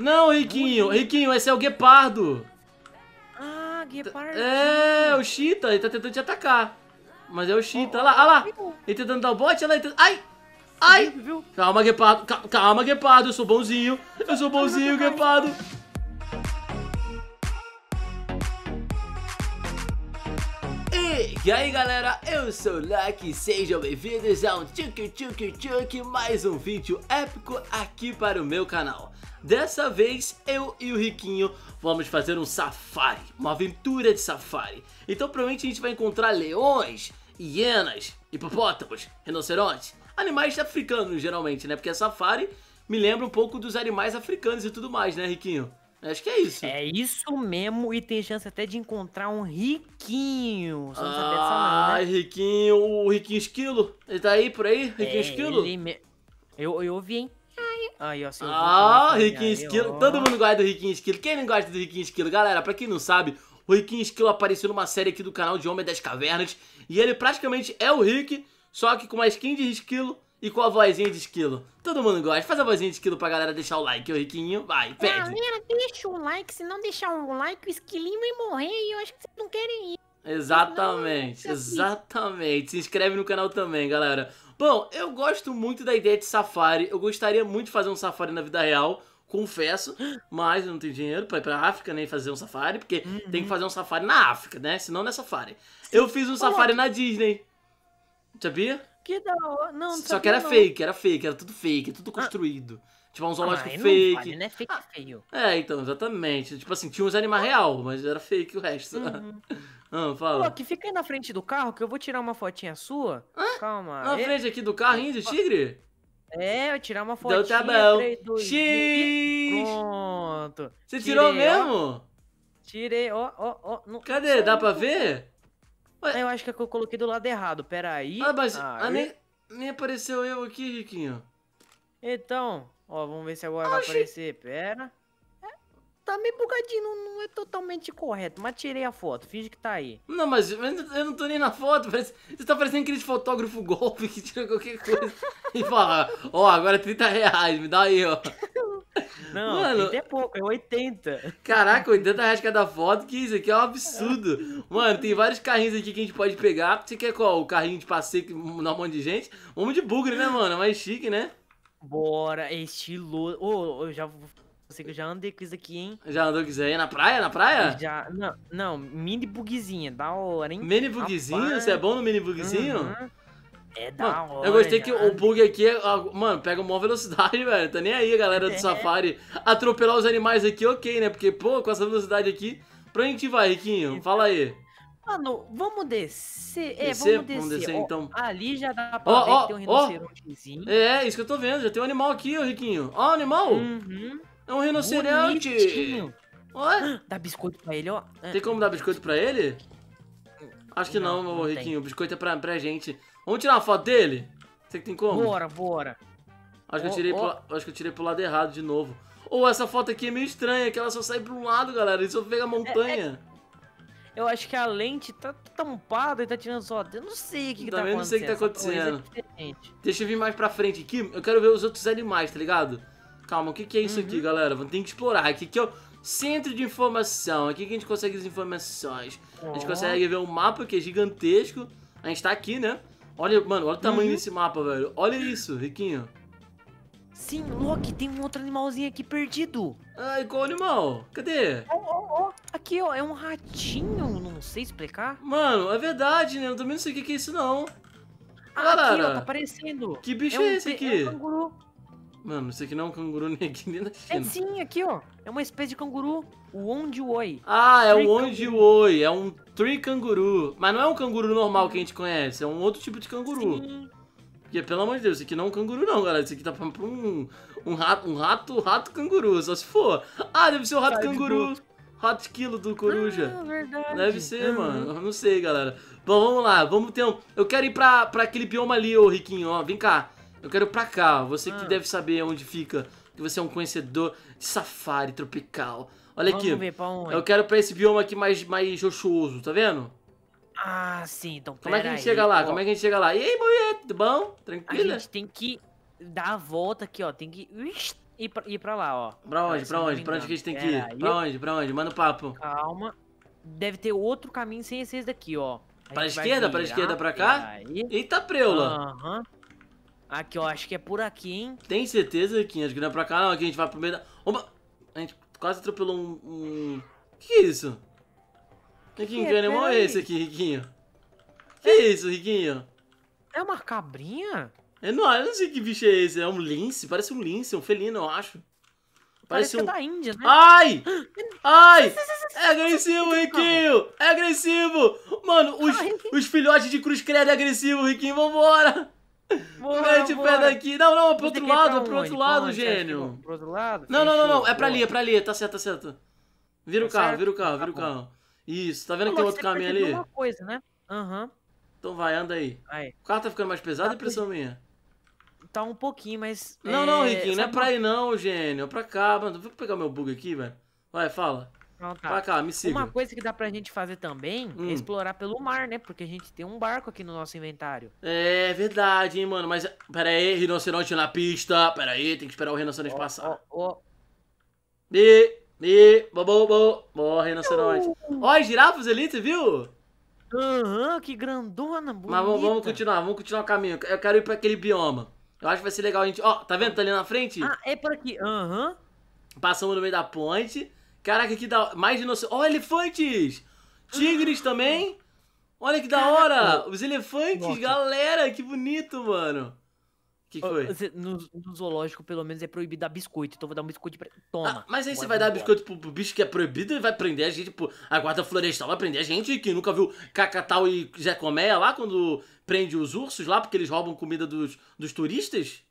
Não, Riquinho. Riquinho, esse é o Guepardo. Ah, Guepardo. É, é o Cheetah. Ele tá tentando te atacar. Mas é o Cheetah. Olha lá, olha lá. Ele tentando dar o bote. Olha lá, ele Ai! Ai! Calma, Guepardo. Calma, Guepardo. Eu sou bonzinho. Eu sou bonzinho, Guepardo. E aí galera, eu sou o Lucky, sejam bem-vindos a um tchuk tchuk tchuk, mais um vídeo épico aqui para o meu canal. Dessa vez, eu e o Riquinho vamos fazer um safari, uma aventura de safari. Então provavelmente a gente vai encontrar leões, hienas, hipopótamos, rinocerontes, animais africanos geralmente, né? Porque safari me lembra um pouco dos animais africanos e tudo mais, né Riquinho? Acho que é isso. É isso mesmo, e tem chance até de encontrar um riquinho. Você não sabe dessa não, né? riquinho, o riquinho esquilo. Ele tá aí por aí? É, riquinho é, esquilo? Ele... Eu, eu ouvi, hein? Aí, ó, ah, riquinho esquilo. Todo mundo gosta do riquinho esquilo. Quem não gosta do riquinho esquilo? Galera, pra quem não sabe, o riquinho esquilo apareceu numa série aqui do canal de Homem das Cavernas. E ele praticamente é o Rick, só que com uma skin de esquilo e com a vozinha de esquilo. Todo mundo gosta. Faz a vozinha de esquilo pra galera deixar o like, o riquinho. Vai, pede. Galera, deixa o like. Se não deixar o like, o esquilinho vai morrer e eu acho que vocês não querem ir. Exatamente, não, exatamente. Se inscreve no canal também, galera. Bom, eu gosto muito da ideia de safari. Eu gostaria muito de fazer um safari na vida real, confesso. Mas eu não tenho dinheiro pra ir pra África nem fazer um safari, porque uhum. tem que fazer um safari na África, né? Senão não é safari. Eu fiz um safari na Disney. Sabia? Que da hora. Não, não Só que era não. fake, era fake, era tudo fake, tudo ah. construído. Tipo, ah. Tipo, um zoológico ah, fake. Não, né? Fake ah, feio. É, então, exatamente. Tipo assim, tinha uns animais real, mas era fake o resto. Uhum. ah, fala. Pô, que fica aí na frente do carro que eu vou tirar uma fotinha sua. Hã? Calma. Na frente aqui do carro, índio, tigre? É, eu tirar uma fotinha. do tá bom. X! E... Pronto. Você tirei, tirou mesmo? Ó, tirei, ó, ó, ó. Não, Cadê? Dá pra ver? Eu acho é que eu coloquei do lado errado, peraí. Ah, mas ah, nem, nem apareceu eu aqui, Riquinho. Então, ó, vamos ver se agora Oxi. vai aparecer. Pera. É, tá meio bugadinho, não, não, é totalmente correto, mas tirei a foto, finge que tá aí. Não, mas eu não tô nem na foto, parece, você tá parecendo aquele fotógrafo golpe que tira qualquer coisa e fala, ó, agora é 30 reais, me dá aí, ó. Não, mano, 80 é pouco, é 80. Caraca, 80 reais cada foto, que isso aqui é um absurdo. Mano, tem vários carrinhos aqui que a gente pode pegar. Você quer qual? O carrinho de passeio que dá um monte de gente? Vamos de bugre, né, mano? É mais chique, né? Bora, é estiloso. Ô, oh, eu já você que eu já andei com isso aqui, hein? Já andou com isso aí? Na praia? Na praia? Já. Não, não mini bugzinha, da hora, hein? Mini bugzinho? Você é bom no mini bugzinho? Uhum. É da mano, hora. Eu gostei que o bug aqui é. Mano, pega uma velocidade, velho. Tá nem aí, galera do é. safari. Atropelar os animais aqui, ok, né? Porque, pô, com essa velocidade aqui. Pra onde a gente vai, Riquinho? Fala aí. Mano, vamos descer. É, vamos descer. Vamos descer ó, então. Ali já dá pra ó, ver ó, que tem um rinocerontezinho. É, é, isso que eu tô vendo. Já tem um animal aqui, ô Riquinho. Ó, animal. Uhum. É um rinoceronte. Bonitinho. Ah, dá biscoito pra ele, ó. Tem como dar biscoito pra ele? Hum, Acho que não, não, não Riquinho. O biscoito é pra, pra gente. Vamos tirar uma foto dele? Você que tem como? Bora, bora. Acho, oh, que eu tirei oh. pro, acho que eu tirei pro lado errado de novo. Ou oh, essa foto aqui é meio estranha, que ela só sai pra um lado, galera. Ele só pega a montanha. É, é... Eu acho que a lente tá tampada e tá tirando só. Eu não sei o que, que Também tá tá não sei o que tá acontecendo. É Deixa eu vir mais pra frente aqui. Eu quero ver os outros animais, tá ligado? Calma, o que, que é isso uhum. aqui, galera? Vamos ter que explorar. Aqui que é o centro de informação. Aqui que a gente consegue as informações. A gente consegue ver o um mapa que é gigantesco. A gente tá aqui, né? Olha, mano, olha o tamanho uhum. desse mapa, velho. Olha isso, Riquinho. Sim, Loki, tem um outro animalzinho aqui perdido. Ai, qual animal? Cadê? Oh, oh, oh. Aqui, ó, é um ratinho, não sei explicar. Mano, é verdade, né? Eu também não sei o que é isso, não. Ah, Cara, aqui, ó, tá aparecendo. Que bicho é, é um, esse aqui? É um canguru. Mano, isso aqui não é um canguru nem aqui nem na China. É sim, aqui, ó. É uma espécie de canguru. O Ondiwoi. Ah, é o o Ondiwoi. É um tree canguru. Mas não é um canguru normal que a gente conhece. É um outro tipo de canguru. Sim. Porque, pelo amor de Deus, isso aqui não é um canguru não, galera. Isso aqui tá pra um, um rato, um rato, rato canguru. Só se for. Ah, deve ser o rato tá, canguru. Rato quilo do coruja. Ah, verdade. Deve ser, uhum. mano. Eu não sei, galera. Bom, vamos lá. Vamos ter um... Eu quero ir pra, pra aquele bioma ali, ô Riquinho. Ó, vem cá. Eu quero pra cá. Você que ah. deve saber onde fica, que você é um conhecedor de safari tropical. Olha Vamos aqui. Ver, eu quero pra esse bioma aqui mais, mais rochoso, tá vendo? Ah, sim, então Como é que a gente aí, chega lá? Como é que a gente chega lá? E aí, mulher, tudo bom? Tranquila? A gente tem que dar a volta aqui, ó. Tem que ir pra, ir pra lá, ó. Pra onde? Pra, pra tá onde? Pra onde que a gente tem que ir? Aí. Pra onde? Pra onde? Manda o um papo. Calma. Deve ter outro caminho sem esse daqui, ó. pra esquerda? Pra esquerda, pra cá? Eita preula. Aham. Uh -huh. Aqui, ó, acho que é por aqui, hein? Tem certeza, que Acho que não é pra cá, não. Aqui a gente vai pro meio da... Opa! A gente quase atropelou um... um... Que é isso? Riquinho, é que, que é? É animal é esse aqui, Riquinho? Que é... isso, Riquinho? É uma cabrinha? Eu não, eu não sei que bicho é esse. É um lince? Parece um lince, um felino, eu acho. Parece, Parece um... é da Índia, né? Ai! Ai! É agressivo, Riquinho! É agressivo! Mano, os, os filhotes de cruz credo é agressivo, Riquinho, vambora! Boa, Mete de pé daqui. Não, não, pro outro lado, pra pro outro lado, gênio. Pro outro lado? Não, não, não, não. É pra ali, é pra ali. Tá certo, tá certo. Vira o tá carro, certo? vira o carro, tá vira o carro. Isso, tá vendo aquele outro caminho ali? Uma coisa, né? Aham. Uhum. Então vai, anda aí. aí. O carro tá ficando mais pesado, tá impressão é minha? Tá um pouquinho, mas. Não, é... não, Riquinho, não é pra ir não, gênio. É pra cá, mano. Vou pegar meu bug aqui, velho. Vai, fala tá. Pra cá, me siga. Uma coisa que dá pra gente fazer também é hum. é explorar pelo mar, né? Porque a gente tem um barco aqui no nosso inventário. É verdade, hein, mano. Mas pera aí, rinoceronte na pista. Pera aí, tem que esperar o rinoceronte oh, passar. Ó, ó. E, e, bobo, bobo. rinoceronte. Ó, as girafas ali, você viu? Aham, uhum, que grandona, bonita. Mas vamos, vamos, continuar, vamos continuar o caminho. Eu quero ir pra aquele bioma. Eu acho que vai ser legal a gente... Ó, tá vendo? Tá ali na frente? Ah, é por aqui. Aham. Uhum. Passamos no meio da ponte. Caraca, que da Mais dinossauros. Ó, oh, elefantes! Tigres também? Olha que da hora! Os elefantes, Nossa. galera, que bonito, mano. O que, foi? No, no, zoológico, pelo menos, é proibido dar biscoito. Então vou dar um biscoito pra. Toma. Ah, mas aí você é vai dar biscoito pro, pro, bicho que é proibido e vai prender a gente, pô. A guarda florestal vai prender a gente que nunca viu Cacatal e Zé coméia lá quando prende os ursos lá, porque eles roubam comida dos, dos turistas?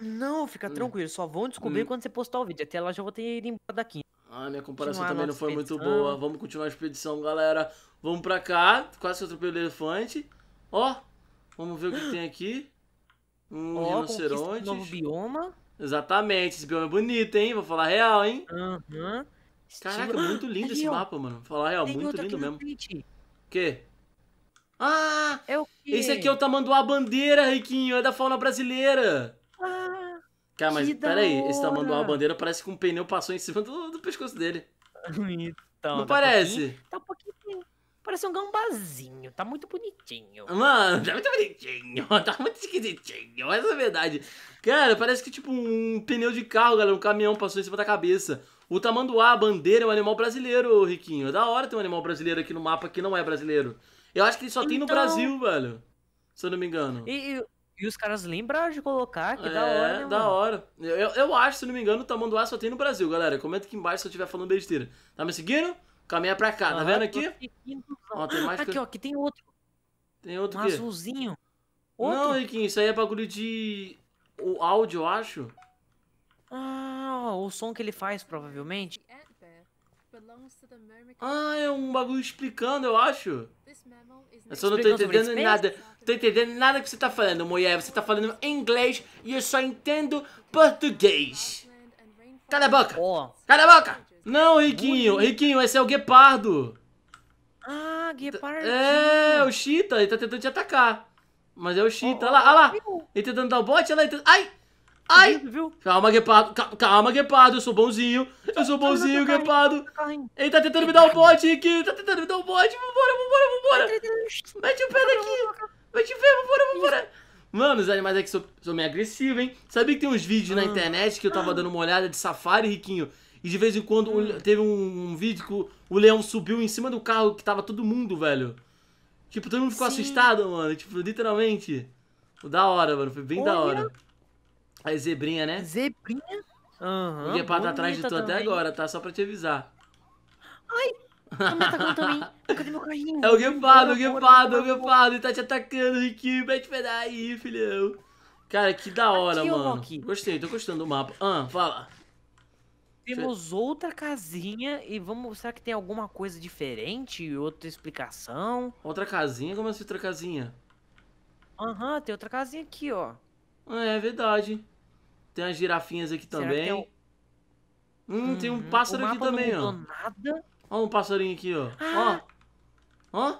Não, fica hum. tranquilo, só vão descobrir hum. quando você postar o vídeo. Até lá já vou ter ido embora daqui. Ah, minha comparação também não foi expedição. muito tá? boa. Vamos continuar a expedição, galera. Vamos pra cá. Quase que atropelou o elefante. Ó, vamos ver o que tem aqui. Um oh, rinoceronte. Novo bioma. Exatamente. Esse bioma é bonito, hein? Vou falar real, hein? Uhum. Caraca, muito lindo ah, esse mapa, mano. Vou falar real, tem muito lindo mesmo. O quê? Ah! É o quê? Esse aqui é o tamanduá bandeira, Riquinho. É da fauna brasileira. Cara, mas peraí, esse tamanho do bandeira parece que um pneu passou em cima do, do pescoço dele. Então, não tá parece? Um tá um pouquinho. Parece um gambazinho, tá muito bonitinho. Mano, tá muito bonitinho, tá muito esquisitinho, essa é a verdade. Cara, parece que tipo um pneu de carro, galera, um caminhão passou em cima da cabeça. O tamanduá, a bandeira, é um animal brasileiro, Riquinho. É da hora ter um animal brasileiro aqui no mapa que não é brasileiro. Eu acho que ele só então... tem no então- Brasil, velho. Se eu não me engano. E, e e os caras lembraram de colocar, que é, da hora, né, da mano? hora. Eu, eu acho, se não me engano, o Tamanduá só tem no Brasil, galera. Comenta aqui embaixo se eu estiver falando besteira. Tá me seguindo? Caminha pra cá, tá vendo aqui? ó, tem mais aqui, ó, aqui tem outro. Tem outro um quê? azulzinho. Outro? Não, Riquinho, isso aí é bagulho de... O áudio, eu acho. Ah, o som que ele faz, provavelmente. É. Ah, é um bagulho explicando, eu acho. Eu só não tô entendendo nada. tô entendendo nada que você tá falando, mulher. Você tá falando inglês e eu só entendo português. Cala a boca! Oh. Cala a boca! Não, Riquinho! Riquinho, esse é o Guepardo! Ah, Guepardo! É, é, o Cheetah, ele tá tentando te atacar. Mas é o Cheetah, olha lá, olha lá! Ele tá tentando dar o bote, olha lá, ele tenta... Tá- Ai! Ai! Viu? Calma, Guepardo. Calma, Guepardo. Eu sou bonzinho. Eu sou bonzinho, Guepardo. Ele tá tentando me dar um bote aqui. Tá tentando me dar um bote. Vambora, vambora, vambora. Mete o pé daqui. Mete o pé, vambora, vambora. Mano, os animais aqui são, são meio agressivos, hein? Sabia que tem uns vídeos na ah. internet que eu tava ah. dando uma olhada de safari, Riquinho? E de vez em quando ah. teve um, um, vídeo que o, o, leão subiu em cima do carro que tava todo mundo, velho. Tipo, todo mundo ficou Sim. assustado, mano. Tipo, literalmente. Da hora, mano. Foi bem Olha. da hora. A zebrinha, né? Zebrinha? Aham. Uhum, Ia pra tá atrás de tu até agora, tá? Só pra te avisar. Ai! Tá me atacando mim. Cadê meu carrinho? É o Guepardo, o Guepardo, o Guepardo. Ele tá te atacando, Riquinho. Mete pegar aí, filhão. Cara, que da hora, aqui, mano. Gostei, tô gostando do mapa. Ah, fala. Temos Fe... outra casinha e vamos. Será que tem alguma coisa diferente? Outra explicação? Outra casinha? Como é essa assim outra casinha? Aham, uhum, tem outra casinha aqui, ó. É, é verdade. Tem as girafinhas aqui Será também. Tem um... Hum, hum, tem um uhum. pássaro aqui também, ó. Nada. Ó, um passarinho aqui, ó. Ah. Ó. Ó.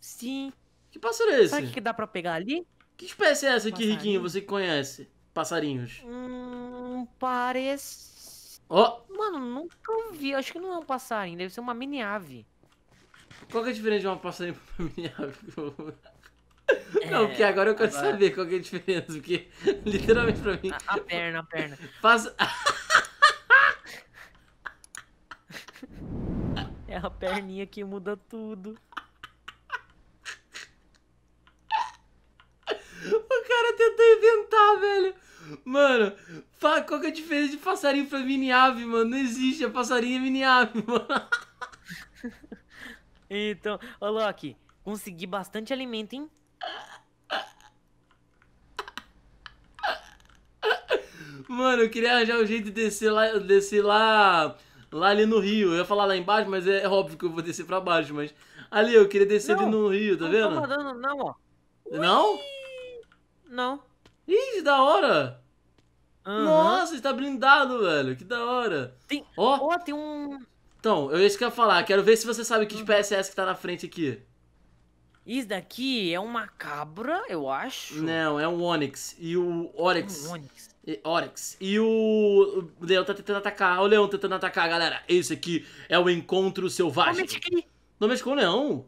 Sim. Que pássaro é esse? Sabe o que dá pra pegar ali? Que espécie é essa aqui, passarinho. Riquinho, você que conhece? Passarinhos. Hum, parece... Ó. Oh. Mano, nunca vi. Acho que não é um passarinho. Deve ser uma mini-ave. Qual que é a diferença de uma passarinho pra uma mini-ave? Não, porque é, agora eu quero agora... saber qual que é a diferença, porque literalmente pra mim. A, perna, a perna. Faz. é a perninha que muda tudo. O cara tentou inventar, velho. Mano, qual que é a diferença de passarinho pra mini ave, mano? Não existe, é passarinho mini ave, mano. então, ô Loki, consegui bastante alimento, hein? Mano, eu queria arranjar um jeito de descer lá, descer lá, lá ali no rio. Eu ia falar lá embaixo, mas é, é óbvio que eu vou descer pra baixo, mas... Ali, eu queria descer não, ali no rio, tá não vendo? Não, não, ó. Não? Não. Ih, que da hora! Uhum. Nossa, está blindado, velho. Que da hora. Tem... Ó, oh. tem um... Então, eu é ia que eu ia falar. Quero ver se você sabe que espécie é essa que tá na frente aqui. Isso daqui é uma cabra, eu acho. Não, é um Onix. E o Oryx. É um Onix. E, Oryx. E o... o Leão tá tentando atacar. O Leão tentando atacar, galera. Esse aqui é o encontro selvagem. Domestiquei. Domesticou o leão?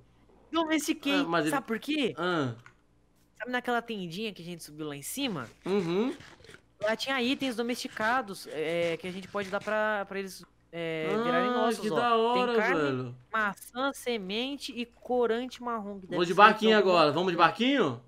Domestiquei. Ah, mas Sabe por quê? Ah. Sabe naquela tendinha que a gente subiu lá em cima? Uhum. Lá tinha itens domesticados é, que a gente pode dar pra, pra eles é, ah, virarem que ó. da hora, Tem carne, velho. maçã, semente e corante marrom. Então, vou de barquinho agora. Vamos de barquinho?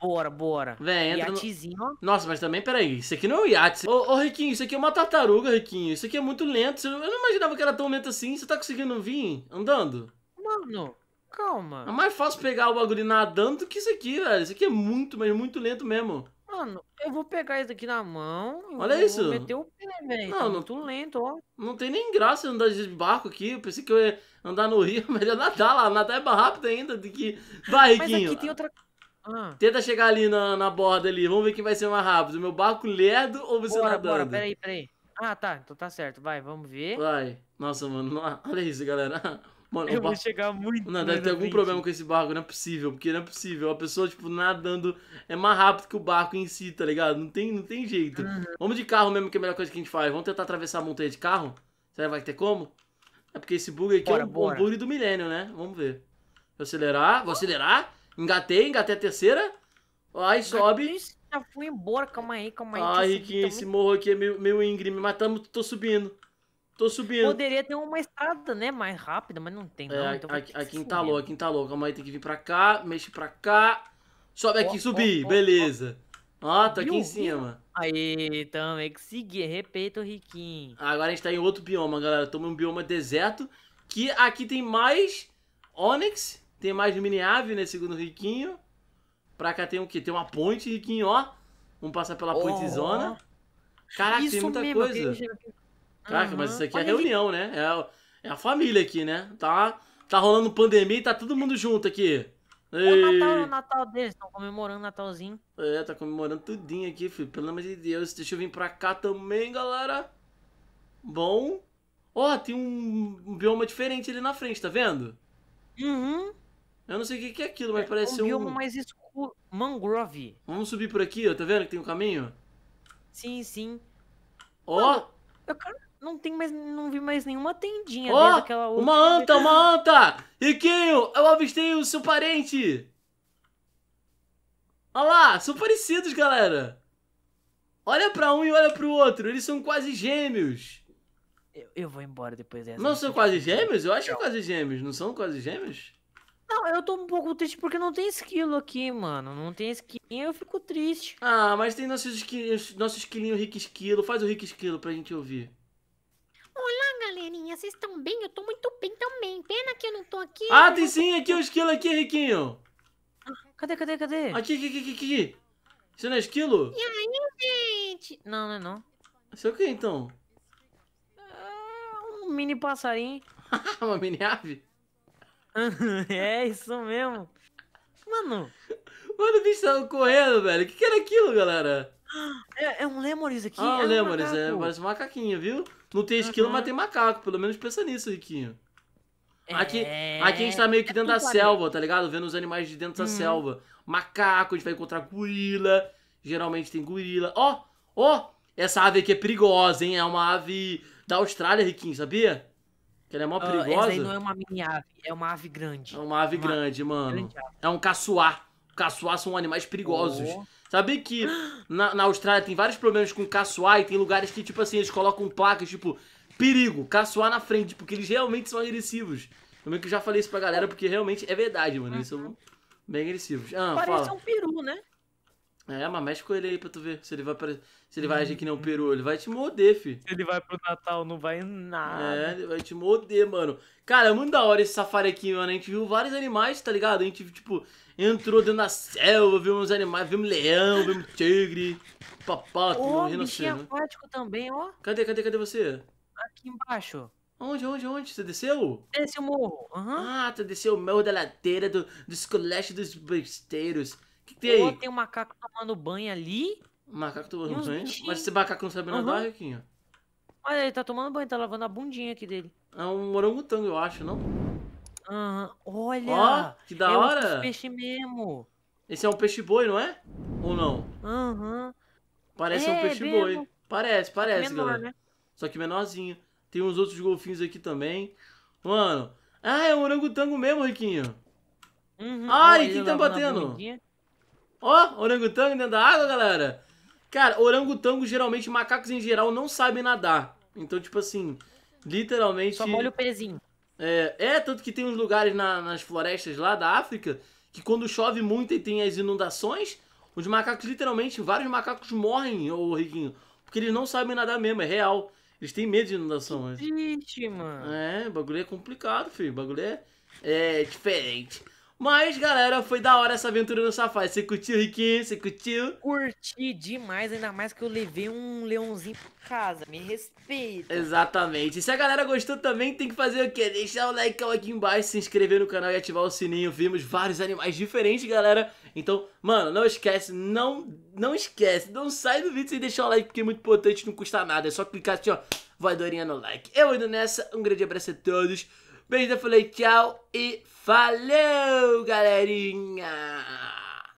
Bora, bora. Vem, entra Iatezinho. No... Nossa, mas também, peraí, isso aqui não é um iate. Ô, ô, Riquinho, isso aqui é uma tartaruga, Riquinho. Isso aqui é muito lento. Eu não imaginava que era tão lento assim. Você tá conseguindo vir andando? Mano, calma. É mais fácil pegar o bagulho nadando do que isso aqui, velho. Isso aqui é muito, mas muito lento mesmo. Mano, eu vou pegar isso aqui na mão. Olha isso. meter o pé, velho. Tá não, tá não, muito lento, ó. Não tem nem graça andar de barco aqui. Eu pensei que eu ia andar no rio. Melhor nadar lá. Nadar é mais rápido ainda do que barriguinho. Mas aqui tem outra... Ah. Tenta chegar ali na, na borda ali. Vamos ver quem vai ser mais rápido. Meu barco lerdo ou você bora, nadando? Bora, peraí, peraí. Ah, tá. Então tá certo. Vai, vamos ver. Vai. Nossa, mano. Olha isso, galera. Mano, eu vou chegar muito. Não, deve ter algum problema com esse barco, não é possível, porque não é possível. A pessoa, tipo, nadando é mais rápido que o barco em si, tá ligado? Não tem, não tem jeito. Uhum. Vamos de carro mesmo, que é a melhor coisa que a gente faz. Vamos tentar atravessar a montanha de carro? Será que vai ter como? É porque esse bug aqui é bora, é um, bora. um bug do milênio, né? Vamos ver. Vou acelerar, vou acelerar. Engatei, engatei a terceira. ai sobe. Já fui embora, calma aí, calma aí. Ai, Riquinho, esse muito... morro aqui é meio, meio íngreme, mas tamo, tô subindo. Tô subindo. Poderia ter uma estrada, né? Mais rápida, mas não tem. é, então aqui, aqui entalou, aqui entalou. Calma aí, tem que vir pra cá, mexe pra cá. Sobe aqui, oh, oh, beleza. Ó, oh, tá tô aqui em cima. Aí, então, é que seguir, o Riquinho. Agora a gente tá em outro bioma, galera. Toma um bioma deserto, que aqui tem mais Onyx, tem mais mini-ave, né, segundo o Riquinho. Pra cá tem o quê? Tem uma ponte, Riquinho, ó. Vamos passar pela oh. pontezona. Caraca, Isso tem muita mesmo, coisa. Caraca, uhum. mas isso aqui é Olha é reunião, né? É, é a família aqui, né? Tá, tá rolando pandemia e tá todo mundo junto aqui. É o Natal, é o Natal deles, estão comemorando o Natalzinho. É, tá comemorando tudinho aqui, filho. Pelo amor de Deus, deixa eu vir pra cá também, galera. Bom. Ó, oh, tem um, um, bioma diferente ali na frente, tá vendo? Uhum. Eu não sei o que, que é aquilo, mas é, parece um... Um bioma mais escuro, mangrove. Vamos subir por aqui, ó, tá vendo que tem um caminho? Sim, sim. Ó! Oh. eu quero não tem mais, não vi mais nenhuma tendinha oh, desde aquela outra. Uma anta, uma anta! Riquinho, eu avistei o seu parente! Olha lá, são parecidos, galera! Olha para um e olha para o outro, eles são quase gêmeos! Eu, eu vou embora depois dessa. Não são quase gêmeos? Eu acho que são é quase gêmeos, não são quase gêmeos? Não, eu tô um pouco triste porque não tem esquilo aqui, mano. Não tem esquilo eu fico triste. Ah, mas tem nossos esquilinhos, nosso esquilinho Rick Esquilo. Faz o Rick Esquilo pra gente ouvir galerinha? Vocês estão bem? Eu tô muito bem também. Pena que eu não tô aqui. Ah, né? tem sim aqui é o esquilo aqui, Riquinho. Cadê, cadê, cadê? Aqui, aqui, aqui, aqui, aqui. Isso não é esquilo? E aí, gente? Não, não é não. Isso é o que, então? É um mini passarinho. Uma mini ave? é, isso mesmo. Mano. Mano, o bicho tava correndo, velho. O que, que era aquilo, galera? É, é um lêmures aqui? Ah, é um é, parece um macaquinho, viu? Não tem esquilo, uhum. mas tem macaco, pelo menos pensa nisso, Riquinho. Aqui, é... aqui a gente tá meio que é dentro é da selva, tá ligado? Vendo os animais de dentro da uhum. selva. Macaco, a gente vai encontrar gorila. Geralmente tem gorila. Ó, oh, ó, oh, essa ave aqui é perigosa, hein? É uma ave da Austrália, Riquinho, sabia? Que ela é mó perigosa. Uh, essa aí não é uma mini ave, é uma ave grande. É uma ave uma grande, ave mano. Grande ave. É um caçoar caçoar são animais perigosos. Oh. Sabe que na, na, Austrália tem vários problemas com caçoar e tem lugares que, tipo assim, eles colocam placas, tipo, perigo, caçoar na frente, porque eles realmente são agressivos. Também que eu já falei isso pra galera, porque realmente é verdade, mano. Eles são uhum. bem agressivos. Ah, Parece fala. um peru, né? É, mas mexe com ele aí pra tu ver se ele vai, pra... se ele vai agir que nem o uhum. peru. Ele vai te morder, fi. Ele vai pro Natal, não vai nada. É, ele vai te morder, mano. Cara, é muito da hora esse safari aqui, mano. A gente viu vários animais, tá ligado? A gente, tipo, entrou dentro da selva, viu uns animais, vimos leão, vimos tigre, papato, Ô, bichinho né? aquático também, ó. Cadê, cadê, cadê você? Aqui embaixo. Onde, onde, onde? Você desceu? Desceu o morro, aham. Uhum. Ah, tu desceu o morro da ladeira do, dos colégios dos besteiros que tem aí? Tem um macaco tomando banho ali. Um macaco tomando banho? Bichinhos. Mas esse macaco não sabe uhum. nadar, Riquinho. Olha, ele tá tomando banho, tá lavando a bundinha aqui dele. É um morangotango, eu acho, não? Aham. Uhum. Olha! Ó, que da é hora! É peixe mesmo. Esse é um peixe-boi, não é? Ou não? Aham. Uhum. Parece é, um peixe-boi. Parece, parece, Menor, galera. Né? Só que menorzinho. Tem uns outros golfinhos aqui também. Mano. Ah, é um orangotango mesmo, Riquinho. Uhum. Ai, Olha, quem tá batendo? Ó, orangotango dentro da água, galera. Cara, orangotango, geralmente, macacos em geral, não sabem nadar. Então, tipo assim, literalmente... Só molha o pezinho. É, é, tanto que tem uns lugares na, nas florestas lá da África que quando chove muito e tem as inundações, os macacos, literalmente, vários macacos morrem, ô Riquinho. Porque eles não sabem nadar mesmo, é real. Eles têm medo de inundação. Que né? triste, mano. É, o bagulho é complicado, filho. O bagulho é, é diferente. Mas, galera, foi da hora essa aventura no safári. Você curtiu, Riquinho? Você curtiu? Curti demais, ainda mais que eu levei um leãozinho pra casa. Me respeita. Exatamente. E se a galera gostou também, tem que fazer o quê? Deixar o like aqui embaixo, se inscrever no canal e ativar o sininho. Vimos vários animais diferentes, galera. Então, mano, não esquece, não, não esquece, não sai do vídeo sem deixar o like, porque é muito importante, não custa nada. É só clicar assim, ó, voadorinha no like. Eu indo nessa, um grande abraço a todos. Beijo, então eu falei tchau e falou, galerinha!